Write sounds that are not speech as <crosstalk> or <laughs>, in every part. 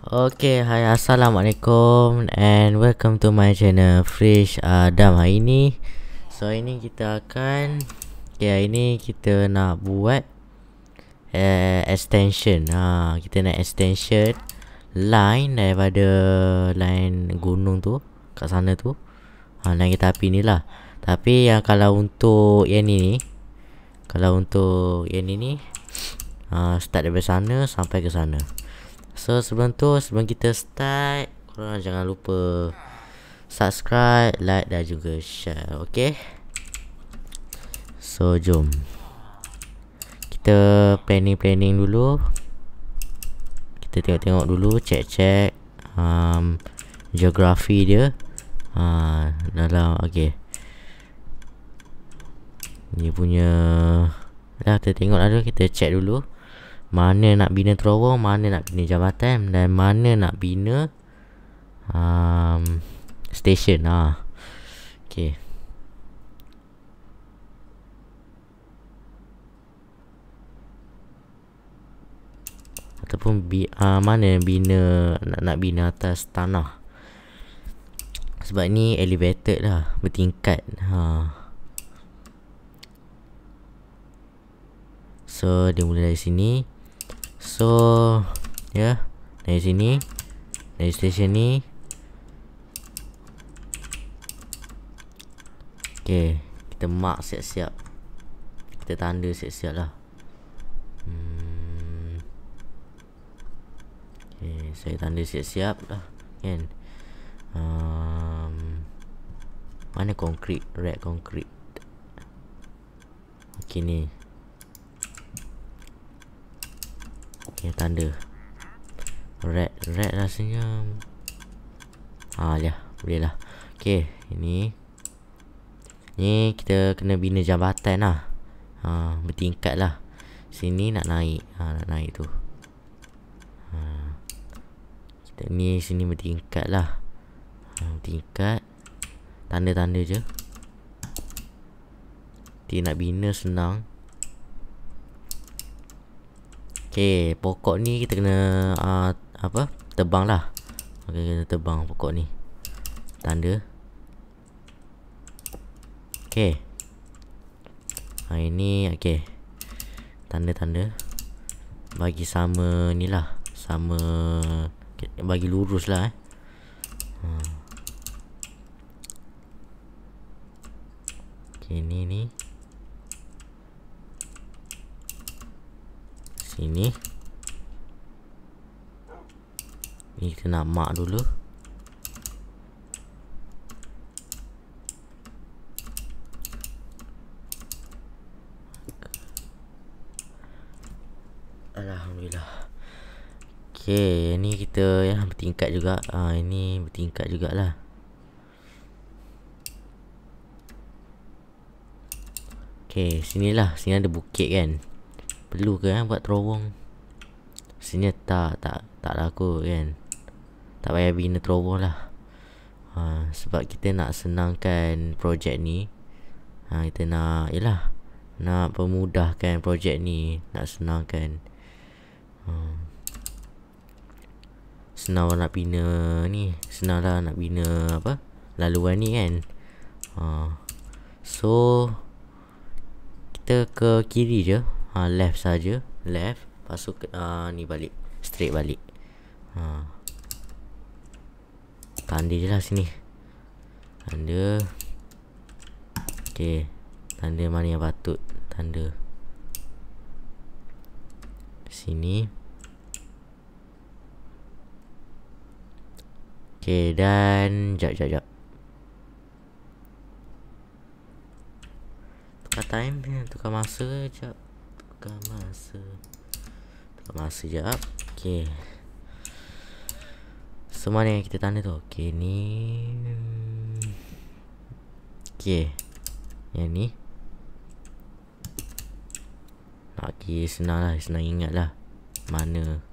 Okay, hi, assalamualaikum and welcome to my channel Fresh Adam hari ni. So hari ni kita akan, okay hari ni kita nak buat uh, extension. Ha, kita nak extension line daripada line gunung tu, kat sana tu. Ha, line kita api ni lah. Tapi yang kalau untuk yang ni ni, kalau untuk yang ni ni, ha, uh, start dari sana sampai ke sana. So sebelum tu sebelum kita start Korang jangan lupa Subscribe, like dan juga share Okay So jom Kita planning-planning dulu Kita tengok-tengok dulu Check-check um, Geografi dia uh, Dalam Okay Dia punya Dah kita tengok lah dulu Kita check dulu mana nak bina terowong, mana nak bina jabatan? dan mana nak bina um, station ah. Okey. ataupun bi, uh, mana bina nak nak bina atas tanah sebab ni elevated lah bertingkat ha so dia mula dari sini So Ya yeah, Dari sini Dari station ni Okay Kita mark siap-siap Kita tanda siap-siap lah hmm. Okay, saya tanda siap-siap lah kan um, mana konkrit red konkrit ok ni okay, tanda red red rasanya lah ah ya boleh lah okey ini ni kita kena bina jambatan lah ah, bertingkat lah sini nak naik ha nak naik tu ha kita ni sini bertingkat lah ha, bertingkat tanda-tanda je Nanti nak bina senang Okay, pokok ni kita kena uh, apa? Tebang lah. Okay, kita tebang pokok ni. Tanda. Okay. Ha, ah, ini okay. Tanda-tanda. Bagi sama ni lah. Sama. Bagi lurus lah eh. Ah. Okay, ni ni. sini ni kena mark dulu Alhamdulillah ok ni kita ya, bertingkat juga ha, ini bertingkat jugalah sini lah. sini ada bukit kan Perlu ke kan buat terowong Sini tak Tak tak laku kan Tak payah bina terowong lah ha, Sebab kita nak senangkan Projek ni ha, Kita nak Yelah Nak memudahkan projek ni Nak senangkan ha. Senang lah nak bina ni Senang lah nak bina apa Laluan ni kan ha. So Kita ke kiri je ha, left saja left masuk ke uh, ni balik straight balik ha. tanda je lah sini tanda ok tanda mana yang patut tanda sini ok dan jap jap jap tukar time tukar masa jap tukar masa tukar masa je up okey semua yang kita tanda tu okey ni okey yang ni nak okay, senang lah senang ingat lah mana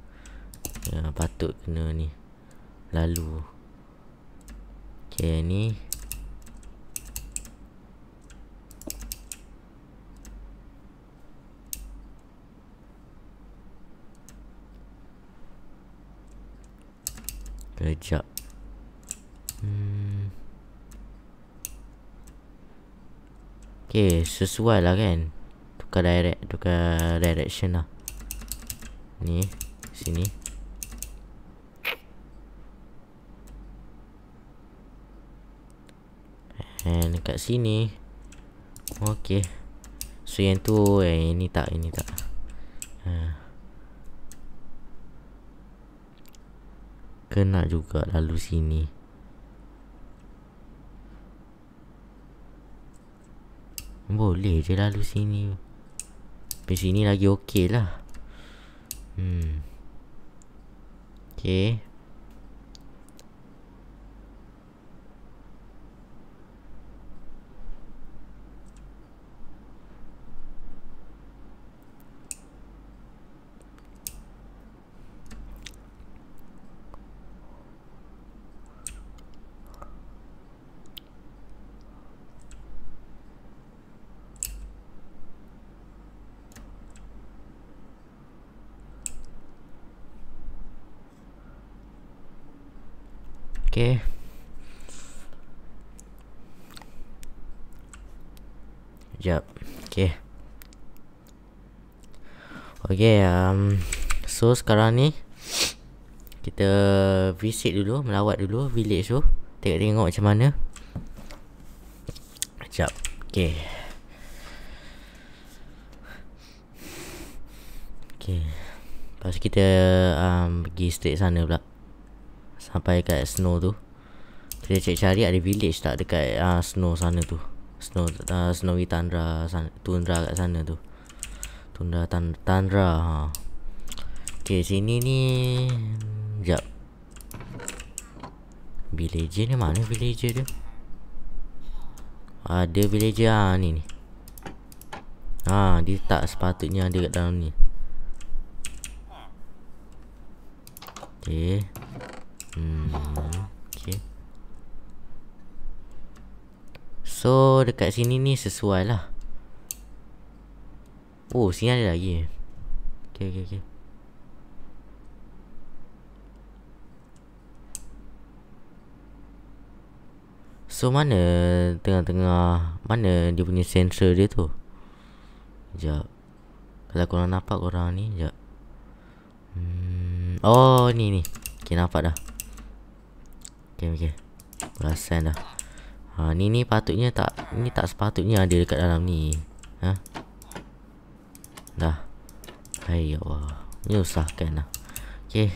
yang patut kena ni lalu okey yang ni Sekejap Hmm. Okay, sesuai lah kan Tukar direct Tukar direction lah Ni Sini And kat sini Okay So yang tu Eh, ini tak Ini tak Haa uh. kena juga lalu sini Boleh je lalu sini Tapi sini lagi okey lah Hmm Okay Okay. Sekejap. Okay. Okay, um, so sekarang ni kita visit dulu, melawat dulu village tu. Tengok-tengok macam mana. Sekejap. Okay. Okay. Lepas kita um, pergi straight sana pula sampai kat snow tu kita cek cari ada village tak dekat uh, snow sana tu snow uh, snowy tundra sana, tundra kat sana tu tundra tan tundra ha okey sini ni jap village ni mana village dia ada village ha, ah, ni ni ha dia tak sepatutnya ada kat dalam ni okey Hmm, okay. So dekat sini ni sesuai lah Oh sini ada lagi Okay okay okay So mana tengah-tengah Mana dia punya sensor dia tu Sekejap Kalau korang nampak korang ni Sekejap hmm. Oh ni ni Okay nampak dah Okay, okay. Perasan dah. Ha, ni ni patutnya tak... Ni tak sepatutnya ada dekat dalam ni. Ha? Dah. Hai ya Allah. Ni usahkan lah. Okay.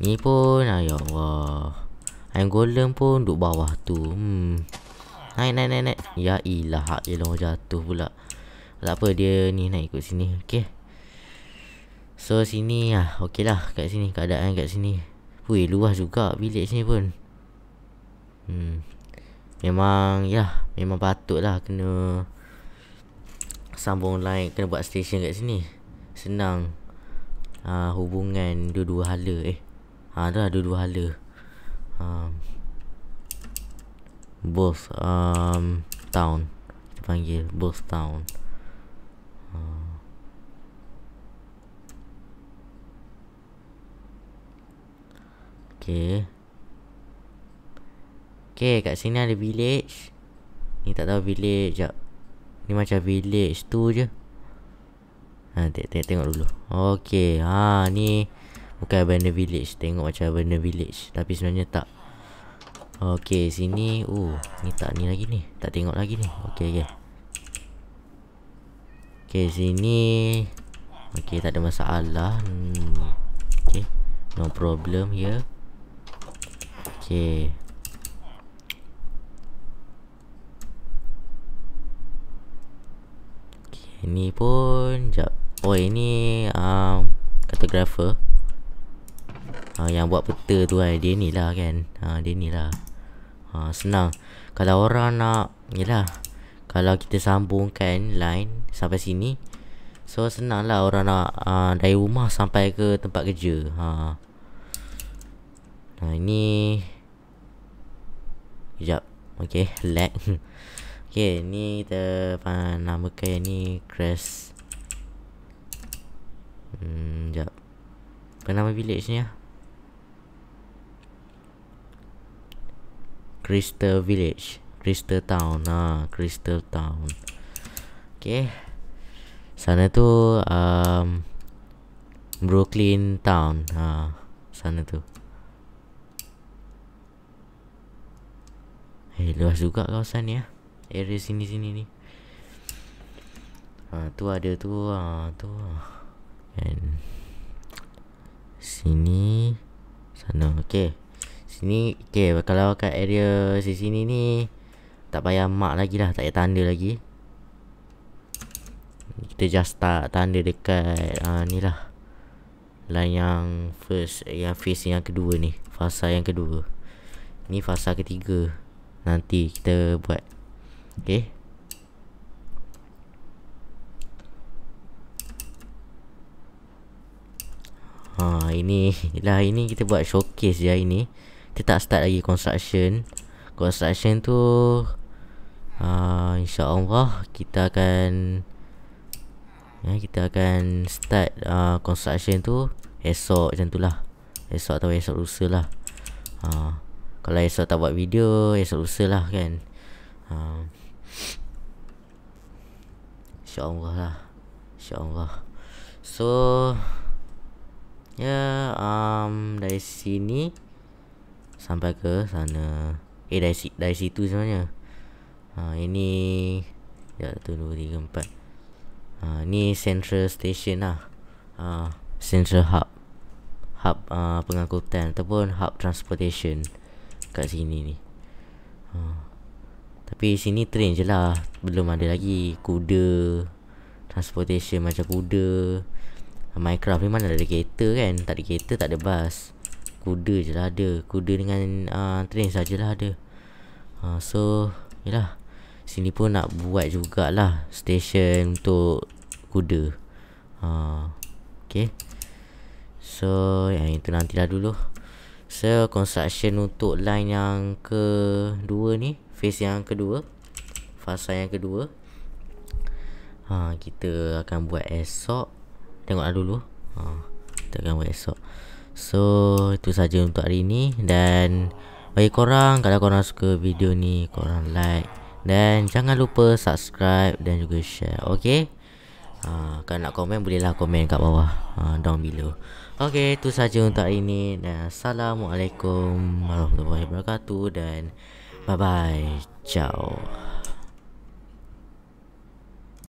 Ni pun... Hai ah, ya Allah. Ayam golem pun duduk bawah tu. Hmm. Naik, naik, naik, naik. Ya ilah. Hak je lah jatuh pula. Tak apa dia ni naik ikut sini. Okay. So sini lah. Okeylah. lah kat sini. Keadaan kat sini. Wih luas juga bilik sini pun Hmm Memang ya Memang patutlah kena Sambung lain Kena buat stesen kat sini Senang ha, Hubungan dua-dua hala eh Ha dah dua-dua hala ha, Both um, Town Kita panggil Both town Okay Okay kat sini ada village Ni tak tahu village jap Ni macam village tu je Ha tengok, tengok, tengok dulu Okay ha ni Bukan abandoned village Tengok macam abandoned village Tapi sebenarnya tak Okay sini Oh uh, ni tak ni lagi ni Tak tengok lagi ni Okay okay Okay sini Okay tak ada masalah hmm. Okay No problem here ya. Okey. Okey, ni pun jap. Oh, ini um kartografer. Ha, yang buat peta tu kan dia ni lah kan. Ha, dia ni lah. Ha, senang. Kalau orang nak yalah. Kalau kita sambungkan line sampai sini. So senang lah orang nak uh, dari rumah sampai ke tempat kerja. Ha. nah ini Sekejap Okay Lag <laughs> Okay ni kita uh, Namakan yang ni Crest Hmm Sekejap Apa nama village ni lah Crystal Village Crystal Town ha, Crystal Town Okay Sana tu um, Brooklyn Town ha, Sana tu Eh luas juga kawasan ni ya. Area sini sini ni. Ha tu ada tu ha tu. And sini sana okey. Sini okey kalau kat area sisi sini ni tak payah mark lagi lah tak payah tanda lagi. Kita just tak tanda dekat ha, ni lah Line yang first Yang face yang kedua ni Fasa yang kedua Ni fasa ketiga Nanti kita buat Okay Ha, ini lah ini kita buat showcase je ini. Kita tak start lagi construction. Construction tu ha, insya kita akan ya, kita akan start ha, construction tu esok macam tulah. Esok atau esok lusa lah. Ha. Kalau esok tak buat video Esok lusa lah kan ha. InsyaAllah lah InsyaAllah So Ya yeah, um, Dari sini Sampai ke sana Eh dari, dari situ sebenarnya ha, Ini Ya tu 2, 3, 4 ha, Ni central station lah ha, Central hub Hub uh, pengangkutan Ataupun hub transportation kat sini ni ha. Tapi sini train je lah Belum ada lagi kuda Transportation macam kuda Minecraft ni mana ada kereta kan Tak ada kereta tak ada bus Kuda je lah ada Kuda dengan uh, train lah ada ha. So Yelah Sini pun nak buat jugalah Station untuk Kuda ha. Okay So yang itu nantilah dulu So construction untuk line yang kedua ni Phase yang kedua Fasa yang kedua ha, Kita akan buat esok Tengoklah dulu ha, Kita akan buat esok So itu saja untuk hari ni Dan bagi korang Kalau korang suka video ni Korang like Dan jangan lupa subscribe dan juga share Okay ha, Kalau nak komen bolehlah komen kat bawah ha, Down below Okey, itu saja untuk hari ini. Nah, assalamualaikum warahmatullahi wabarakatuh dan bye bye. Ciao.